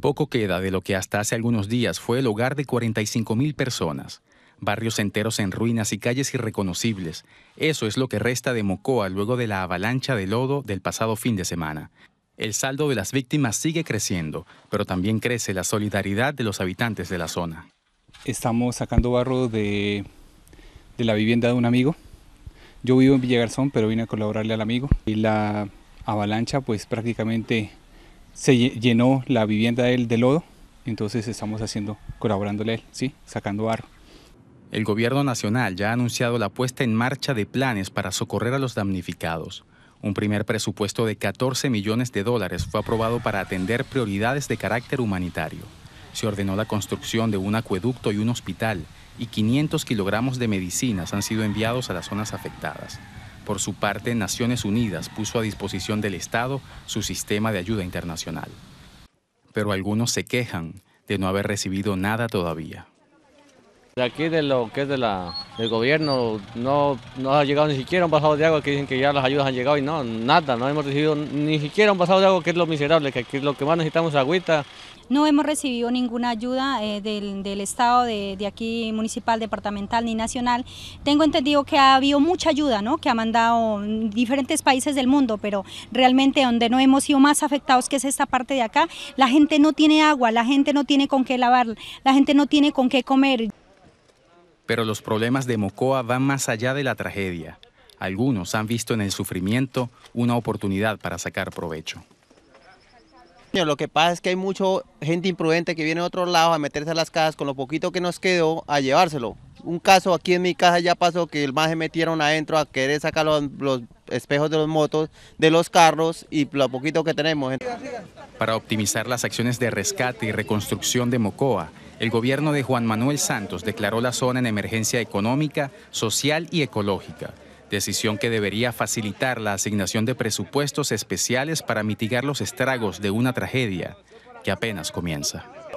Poco queda de lo que hasta hace algunos días fue el hogar de 45 mil personas. Barrios enteros en ruinas y calles irreconocibles. Eso es lo que resta de Mocoa luego de la avalancha de lodo del pasado fin de semana. El saldo de las víctimas sigue creciendo, pero también crece la solidaridad de los habitantes de la zona. Estamos sacando barro de, de la vivienda de un amigo. Yo vivo en Villagarzón, pero vine a colaborarle al amigo. Y la avalancha pues prácticamente se llenó la vivienda de de lodo, entonces estamos haciendo, colaborándole él, ¿sí? sacando barro. El gobierno nacional ya ha anunciado la puesta en marcha de planes para socorrer a los damnificados. Un primer presupuesto de 14 millones de dólares fue aprobado para atender prioridades de carácter humanitario. Se ordenó la construcción de un acueducto y un hospital y 500 kilogramos de medicinas han sido enviados a las zonas afectadas. Por su parte, Naciones Unidas puso a disposición del Estado su sistema de ayuda internacional. Pero algunos se quejan de no haber recibido nada todavía de aquí de lo que es de la, del gobierno no, no ha llegado ni siquiera un vasado de agua que dicen que ya las ayudas han llegado y no, nada, no hemos recibido ni siquiera un vasado de agua que es lo miserable, que aquí lo que más necesitamos es agüita. No hemos recibido ninguna ayuda eh, del, Estado, de, de, aquí municipal, departamental ni nacional. Tengo entendido que ha habido mucha ayuda, ¿no? que ha mandado diferentes países del mundo, pero realmente donde no hemos sido más afectados, que es esta parte de acá, la gente no tiene agua, la gente no tiene con qué lavar, la gente no tiene con qué comer. Pero los problemas de Mocoa van más allá de la tragedia. Algunos han visto en el sufrimiento una oportunidad para sacar provecho. Lo que pasa es que hay mucha gente imprudente que viene de otro lado a meterse a las casas con lo poquito que nos quedó a llevárselo. Un caso aquí en mi casa ya pasó que el más se metieron adentro a querer sacar los, los espejos de los motos, de los carros y lo poquito que tenemos. Para optimizar las acciones de rescate y reconstrucción de Mocoa, el gobierno de Juan Manuel Santos declaró la zona en emergencia económica, social y ecológica decisión que debería facilitar la asignación de presupuestos especiales para mitigar los estragos de una tragedia que apenas comienza.